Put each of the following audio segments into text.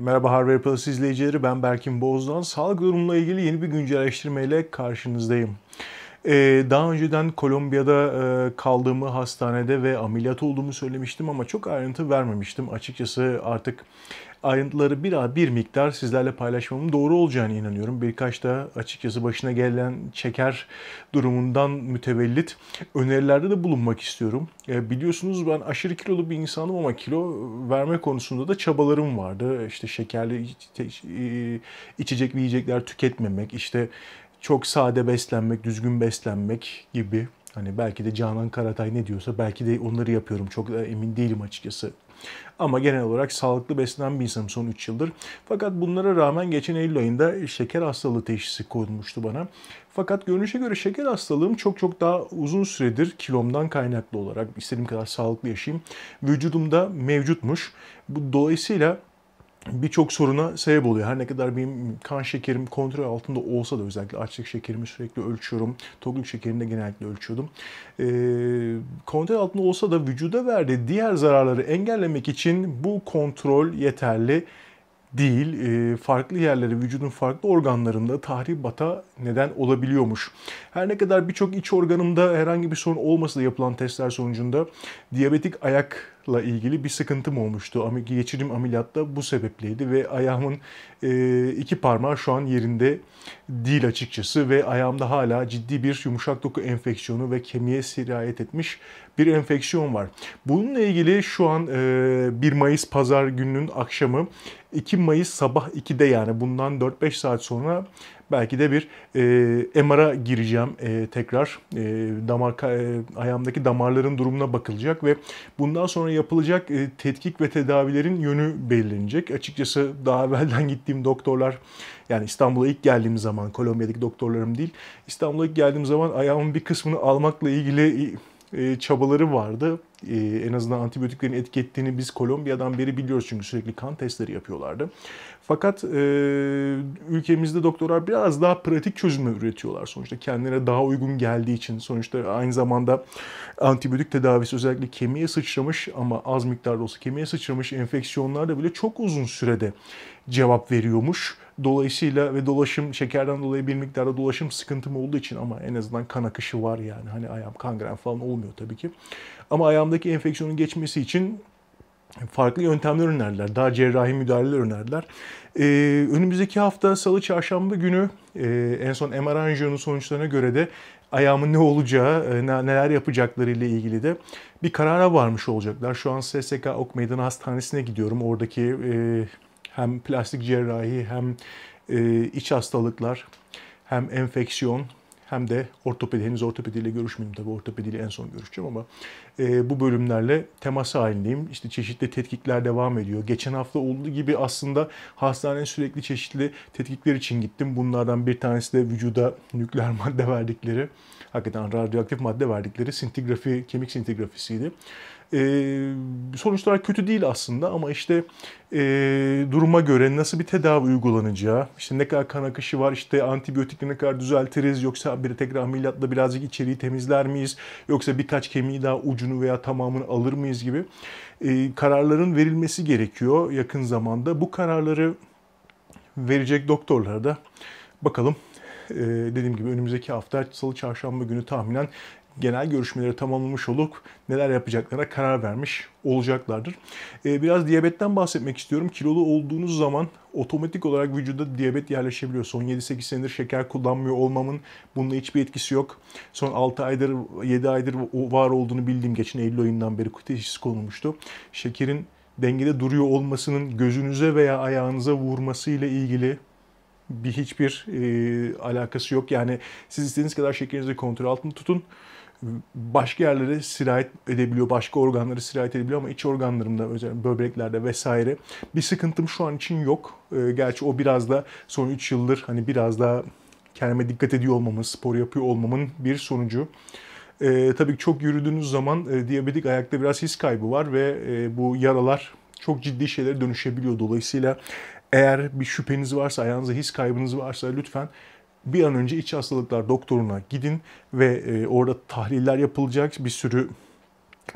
Merhaba Hardware Plus izleyicileri, ben Berkin Bozdan. Sağlık durumla ilgili yeni bir güncelleştirmeyle karşınızdayım. Ee, daha önceden Kolombiya'da e, kaldığımı hastanede ve ameliyat olduğumu söylemiştim ama çok ayrıntı vermemiştim. Açıkçası artık ayrıntıları bir, bir miktar sizlerle paylaşmamın doğru olacağını inanıyorum. Birkaç da açıkçası başına gelen çeker durumundan mütevellit önerilerde de bulunmak istiyorum. E, biliyorsunuz ben aşırı kilolu bir insanım ama kilo verme konusunda da çabalarım vardı. İşte şekerli e, içecek ve yiyecekler tüketmemek, işte çok sade beslenmek, düzgün beslenmek gibi Hani belki de Canan Karatay ne diyorsa belki de onları yapıyorum. Çok da emin değilim açıkçası. Ama genel olarak sağlıklı beslenen bir insanım son 3 yıldır. Fakat bunlara rağmen geçen Eylül ayında şeker hastalığı teşhisi konmuştu bana. Fakat görünüşe göre şeker hastalığım çok çok daha uzun süredir kilomdan kaynaklı olarak istediğim kadar sağlıklı yaşayayım. Vücudumda mevcutmuş. Bu dolayısıyla birçok soruna sebep oluyor. Her ne kadar benim kan şekerim kontrol altında olsa da özellikle açlık şekerimi sürekli ölçüyorum. Tokluk şekerini de genellikle ölçüyordum. E, kontrol altında olsa da vücuda verdiği diğer zararları engellemek için bu kontrol yeterli değil, e, farklı yerlere, vücudun farklı organlarında tahribata neden olabiliyormuş. Her ne kadar birçok iç organımda herhangi bir sorun olmasa da yapılan testler sonucunda diyabetik ayakla ilgili bir sıkıntım olmuştu. Geçirim ameliyatta bu sebepleydi ve ayağımın e, iki parmağı şu an yerinde değil açıkçası ve ayağımda hala ciddi bir yumuşak doku enfeksiyonu ve kemiğe sirayet etmiş bir enfeksiyon var. Bununla ilgili şu an 1 e, Mayıs pazar gününün akşamı 2 Mayıs sabah 2'de yani bundan 4-5 saat sonra belki de bir e, MR'a gireceğim e, tekrar. E, damar e, ayağımdaki damarların durumuna bakılacak ve bundan sonra yapılacak e, tetkik ve tedavilerin yönü belirlenecek. Açıkçası daha evvelden gittiğim doktorlar yani İstanbul'a ilk geldiğim zaman Kolombiya'daki doktorlarım değil. İstanbul'a ilk geldiğim zaman ayağımın bir kısmını almakla ilgili e, çabaları vardı. E, en azından antibiyotiklerin etki ettiğini biz Kolombiya'dan beri biliyoruz çünkü sürekli kan testleri yapıyorlardı. Fakat e, ülkemizde doktorlar biraz daha pratik çözümler üretiyorlar sonuçta. kendilerine daha uygun geldiği için sonuçta aynı zamanda antibiyotik tedavisi özellikle kemiğe sıçramış ama az miktarda olsa kemiğe sıçramış enfeksiyonlarda bile çok uzun sürede cevap veriyormuş Dolayısıyla ve dolaşım şekerden dolayı bir miktarda dolaşım sıkıntım olduğu için ama en azından kan akışı var yani. Hani ayağım kangren falan olmuyor tabii ki. Ama ayağımdaki enfeksiyonun geçmesi için farklı yöntemler önerdiler. Daha cerrahi müdahaleler önerdiler. Ee, önümüzdeki hafta salı çarşamba günü e, en son MR anjiyonun sonuçlarına göre de ayağımın ne olacağı, e, neler yapacakları ile ilgili de bir karara varmış olacaklar. Şu an SSK Ok Meydanı Hastanesi'ne gidiyorum. Oradaki e, hem plastik cerrahi hem e, iç hastalıklar hem enfeksiyon hem de ortopedi. Henüz ortopediyle görüşmüyorum tabii ortopediyle en son görüşeceğim ama e, bu bölümlerle temas halindeyim. İşte çeşitli tetkikler devam ediyor. Geçen hafta olduğu gibi aslında hastaneye sürekli çeşitli tetkikler için gittim. Bunlardan bir tanesi de vücuda nükleer madde verdikleri, hakikaten radyoaktif madde verdikleri sintigrafi, kemik sintigrafisiydi. E, ee, sonuçlar kötü değil aslında ama işte e, duruma göre nasıl bir tedavi uygulanacağı, işte ne kadar kan akışı var, işte antibiyotikle ne kadar düzeltiriz, yoksa bir tekrar ameliyatla birazcık içeriği temizler miyiz, yoksa birkaç kemiği daha ucunu veya tamamını alır mıyız gibi e, kararların verilmesi gerekiyor yakın zamanda. Bu kararları verecek doktorlara da bakalım e, dediğim gibi önümüzdeki hafta salı çarşamba günü tahminen genel görüşmeleri tamamlamış olup neler yapacaklara karar vermiş olacaklardır. Ee, biraz diyabetten bahsetmek istiyorum. Kilolu olduğunuz zaman otomatik olarak vücuda diyabet yerleşebiliyor. Son 7-8 senedir şeker kullanmıyor olmamın bununla hiçbir etkisi yok. Son 6 aydır, 7 aydır var olduğunu bildiğim geçen Eylül ayından beri teşhis konulmuştu. Şekerin dengede duruyor olmasının gözünüze veya ayağınıza vurmasıyla ilgili bir hiçbir e, alakası yok. Yani siz istediğiniz kadar şekerinizi kontrol altında tutun başka yerlere sirayet edebiliyor, başka organlara sirayet edebiliyor ama iç organlarımda özellikle böbreklerde vesaire bir sıkıntım şu an için yok. Ee, gerçi o biraz da son 3 yıldır hani biraz daha kendime dikkat ediyor olmamın, spor yapıyor olmamın bir sonucu. E, tabii ki çok yürüdüğünüz zaman e, diyabetik ayakta biraz his kaybı var ve e, bu yaralar çok ciddi şeylere dönüşebiliyor. Dolayısıyla eğer bir şüpheniz varsa, ayağınızda his kaybınız varsa lütfen bir an önce iç hastalıklar doktoruna gidin ve e, orada tahliller yapılacak. Bir sürü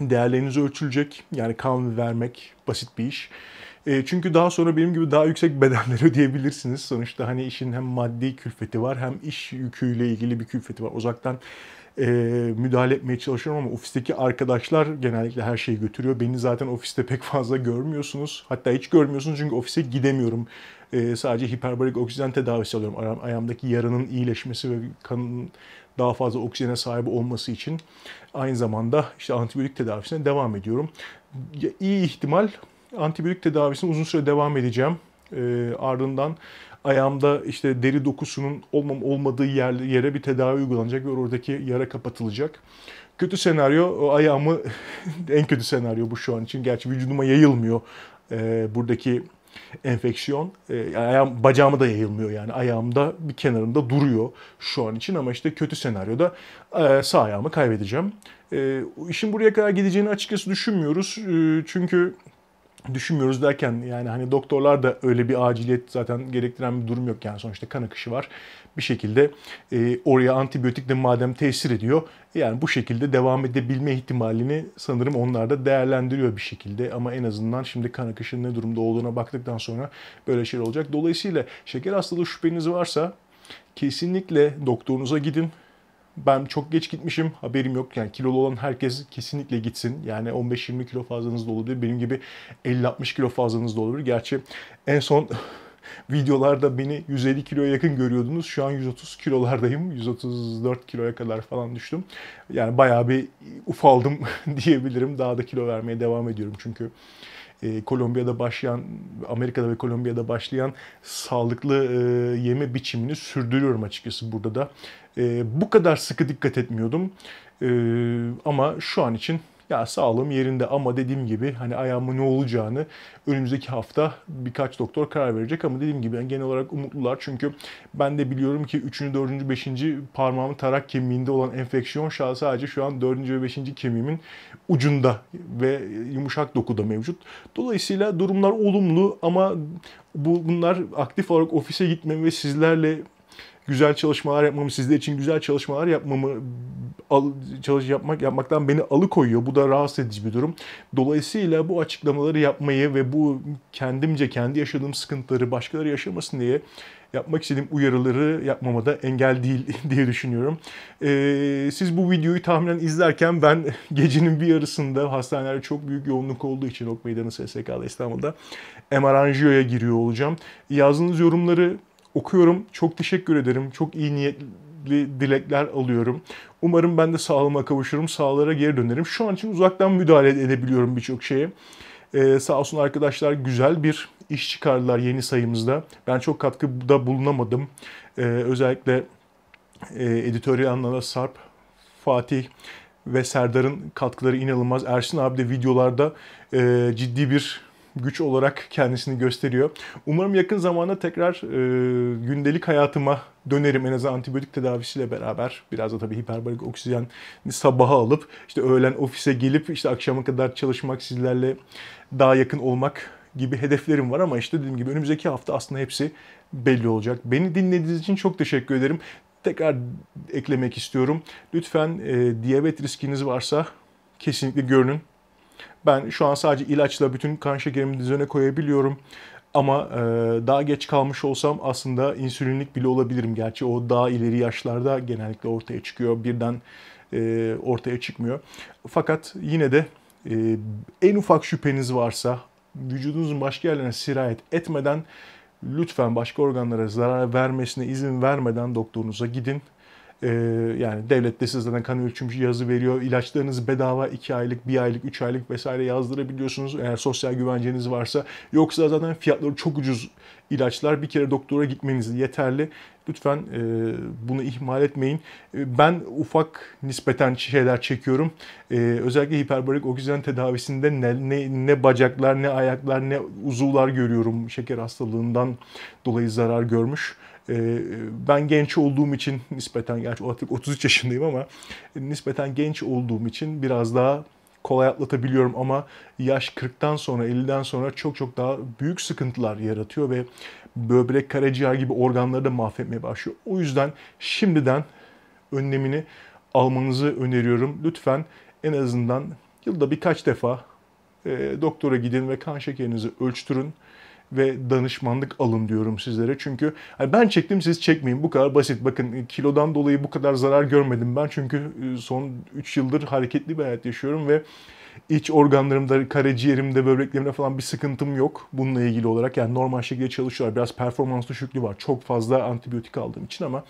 değerleriniz ölçülecek. Yani kan vermek basit bir iş. E, çünkü daha sonra benim gibi daha yüksek bedeller ödeyebilirsiniz. Sonuçta hani işin hem maddi külfeti var hem iş yüküyle ilgili bir külfeti var. Uzaktan e, müdahale etmeye çalışıyorum ama ofisteki arkadaşlar genellikle her şeyi götürüyor. Beni zaten ofiste pek fazla görmüyorsunuz. Hatta hiç görmüyorsunuz çünkü ofise gidemiyorum e, sadece hiperbarik oksijen tedavisi alıyorum. Ayağım, ayağımdaki yaranın iyileşmesi ve kanın daha fazla oksijene sahip olması için aynı zamanda işte antibiyotik tedavisine devam ediyorum. İyi ihtimal antibiyotik tedavisine uzun süre devam edeceğim. E, ardından ayağımda işte deri dokusunun olmam olmadığı yer, yere bir tedavi uygulanacak ve oradaki yara kapatılacak. Kötü senaryo ayağımı en kötü senaryo bu şu an için. Gerçi vücuduma yayılmıyor e, buradaki enfeksiyon e, ayağım, bacağıma da yayılmıyor yani ayağımda bir kenarında duruyor şu an için ama işte kötü senaryoda e, sağ ayağımı kaybedeceğim. E, işin buraya kadar gideceğini açıkçası düşünmüyoruz e, çünkü düşünmüyoruz derken yani hani doktorlar da öyle bir aciliyet zaten gerektiren bir durum yok yani sonuçta kan akışı var. Bir şekilde e, oraya antibiyotik de madem tesir ediyor yani bu şekilde devam edebilme ihtimalini sanırım onlar da değerlendiriyor bir şekilde ama en azından şimdi kan akışının ne durumda olduğuna baktıktan sonra böyle şeyler olacak. Dolayısıyla şeker hastalığı şüpheniz varsa kesinlikle doktorunuza gidin ben çok geç gitmişim haberim yok. Yani kilolu olan herkes kesinlikle gitsin. Yani 15-20 kilo fazlanız da olabilir. Benim gibi 50-60 kilo fazlanız da olabilir. Gerçi en son videolarda beni 150 kiloya yakın görüyordunuz. Şu an 130 kilolardayım. 134 kiloya kadar falan düştüm. Yani bayağı bir ufaldım diyebilirim. Daha da kilo vermeye devam ediyorum çünkü e, Kolombiya'da başlayan, Amerika'da ve Kolombiya'da başlayan sağlıklı e, yeme biçimini sürdürüyorum açıkçası burada da. E, bu kadar sıkı dikkat etmiyordum e, ama şu an için ya sağlığım yerinde ama dediğim gibi hani ayağımın ne olacağını önümüzdeki hafta birkaç doktor karar verecek ama dediğim gibi yani genel olarak umutlular çünkü ben de biliyorum ki 3. 4. 5. parmağımın tarak kemiğinde olan enfeksiyon şahı sadece şu an 4. ve 5. kemiğimin ucunda ve yumuşak dokuda mevcut. Dolayısıyla durumlar olumlu ama bu bunlar aktif olarak ofise gitmemi ve sizlerle güzel çalışmalar yapmamı, sizler için güzel çalışmalar yapmamı al, çalış yapmak yapmaktan beni alıkoyuyor. Bu da rahatsız edici bir durum. Dolayısıyla bu açıklamaları yapmayı ve bu kendimce kendi yaşadığım sıkıntıları başkaları yaşamasın diye yapmak istediğim uyarıları yapmama da engel değil diye düşünüyorum. Ee, siz bu videoyu tahminen izlerken ben gecenin bir yarısında hastanelerde çok büyük yoğunluk olduğu için Ok Meydanı SSK'da İstanbul'da MR giriyor olacağım. Yazdığınız yorumları okuyorum. Çok teşekkür ederim. Çok iyi niyetli dilekler alıyorum. Umarım ben de sağlığıma kavuşurum, sağlara geri dönerim. Şu an için uzaktan müdahale edebiliyorum birçok şeye. Ee, sağ olsun arkadaşlar güzel bir iş çıkardılar yeni sayımızda. Ben çok katkıda bulunamadım. Ee, özellikle e, editörü anlamda Sarp, Fatih ve Serdar'ın katkıları inanılmaz. Ersin abi de videolarda e, ciddi bir güç olarak kendisini gösteriyor. Umarım yakın zamanda tekrar e, gündelik hayatıma dönerim en azından antibiyotik tedavisiyle beraber. Biraz da tabii hiperbarik oksijen sabaha alıp işte öğlen ofise gelip işte akşama kadar çalışmak sizlerle daha yakın olmak gibi hedeflerim var ama işte dediğim gibi önümüzdeki hafta aslında hepsi belli olacak. Beni dinlediğiniz için çok teşekkür ederim. Tekrar eklemek istiyorum. Lütfen e, diyabet riskiniz varsa kesinlikle görünün. Ben şu an sadece ilaçla bütün kan şekerimi düzene koyabiliyorum. Ama e, daha geç kalmış olsam aslında insülinlik bile olabilirim. Gerçi o daha ileri yaşlarda genellikle ortaya çıkıyor. Birden e, ortaya çıkmıyor. Fakat yine de e, en ufak şüpheniz varsa vücudunuzun başka yerlerine sirayet etmeden lütfen başka organlara zarar vermesine izin vermeden doktorunuza gidin ee, yani devlet de sizden kan ölçüm yazı veriyor. İlaçlarınızı bedava 2 aylık, 1 aylık, 3 aylık vesaire yazdırabiliyorsunuz. Eğer sosyal güvenceniz varsa. Yoksa zaten fiyatları çok ucuz ilaçlar. Bir kere doktora gitmeniz yeterli. Lütfen e, bunu ihmal etmeyin. E, ben ufak nispeten şeyler çekiyorum. E, özellikle hiperbarik oksijen tedavisinde ne, ne, ne bacaklar, ne ayaklar, ne uzuvlar görüyorum şeker hastalığından dolayı zarar görmüş. Ee, ben genç olduğum için nispeten gerçi artık 33 yaşındayım ama nispeten genç olduğum için biraz daha kolay atlatabiliyorum ama yaş 40'tan sonra 50'den sonra çok çok daha büyük sıkıntılar yaratıyor ve böbrek, karaciğer gibi organları da mahvetmeye başlıyor. O yüzden şimdiden önlemini almanızı öneriyorum. Lütfen en azından yılda birkaç defa e, doktora gidin ve kan şekerinizi ölçtürün ve danışmanlık alın diyorum sizlere. Çünkü hani ben çektim siz çekmeyin bu kadar basit. Bakın kilodan dolayı bu kadar zarar görmedim ben. Çünkü e, son 3 yıldır hareketli bir hayat yaşıyorum ve iç organlarımda, karaciğerimde, böbreklerimde falan bir sıkıntım yok bununla ilgili olarak. Yani normal şekilde çalışıyorlar. Biraz performans düşüklüğü var. Çok fazla antibiyotik aldığım için ama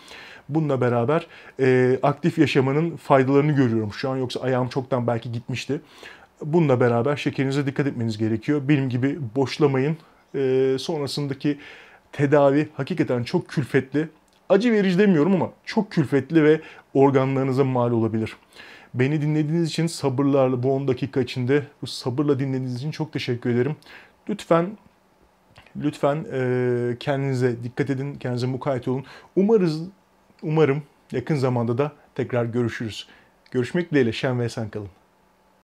bununla beraber e, aktif yaşamanın faydalarını görüyorum şu an. Yoksa ayağım çoktan belki gitmişti. Bununla beraber şekerinize dikkat etmeniz gerekiyor. Benim gibi boşlamayın e, sonrasındaki tedavi hakikaten çok külfetli. Acı verici demiyorum ama çok külfetli ve organlarınıza mal olabilir. Beni dinlediğiniz için sabırlarla bu 10 dakika içinde bu sabırla dinlediğiniz için çok teşekkür ederim. Lütfen lütfen e, kendinize dikkat edin, kendinize mukayyet olun. Umarız umarım yakın zamanda da tekrar görüşürüz. Görüşmek dileğiyle şen ve sen kalın.